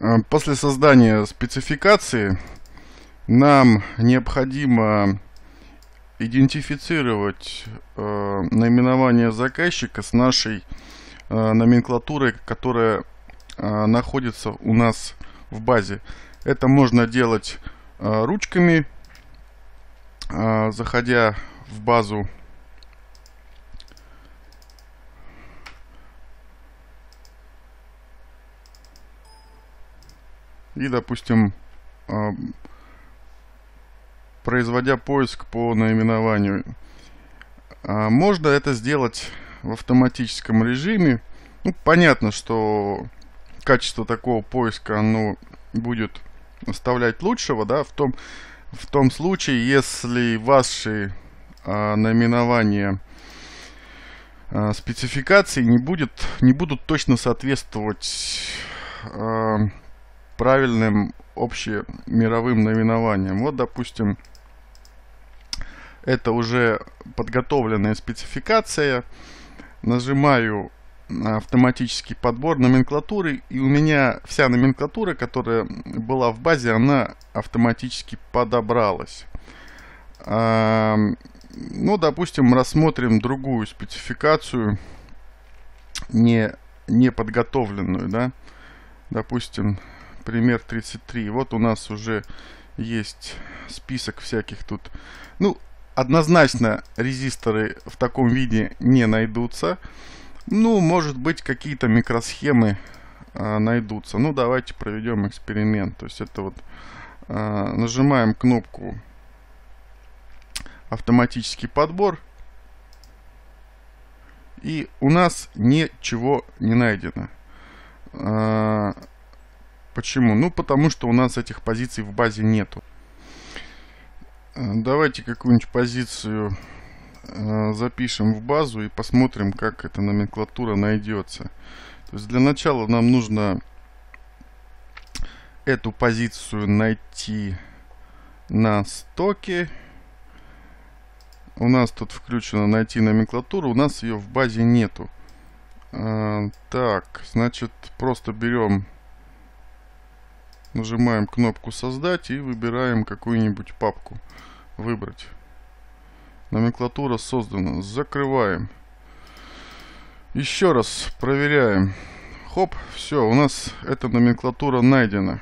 Э, после создания спецификации нам необходимо идентифицировать э, наименование заказчика с нашей э, номенклатурой, которая э, находится у нас в базе. Это можно делать э, ручками, э, заходя в базу И, допустим, а, производя поиск по наименованию. А можно это сделать в автоматическом режиме. Ну, понятно, что качество такого поиска оно будет оставлять лучшего, да, в том, в том случае, если ваши а, наименования спецификации не, будет, не будут точно соответствовать правильным общемировым наименованием. Вот, допустим, это уже подготовленная спецификация. Нажимаю автоматический подбор номенклатуры и у меня вся номенклатура, которая была в базе, она автоматически подобралась. ну, допустим, рассмотрим другую спецификацию, не, не подготовленную, да. Допустим, пример 33. Вот у нас уже есть список всяких тут. Ну, однозначно резисторы в таком виде не найдутся. Ну, может быть, какие-то микросхемы э, найдутся. Ну, давайте проведем эксперимент. То есть это вот э, нажимаем кнопку автоматический подбор. И у нас ничего не найдено. Э, Почему? Ну, потому что у нас этих позиций в базе нету. Э, давайте какую-нибудь позицию э, запишем в базу и посмотрим, как эта номенклатура найдется. То есть для начала нам нужно эту позицию найти на стоке. У нас тут включено найти номенклатуру, у нас ее в базе нету. Э, так, значит, просто берем Нажимаем кнопку «Создать» и выбираем какую-нибудь папку. Выбрать. Номенклатура создана. Закрываем. Еще раз проверяем. Хоп, все, у нас эта номенклатура найдена.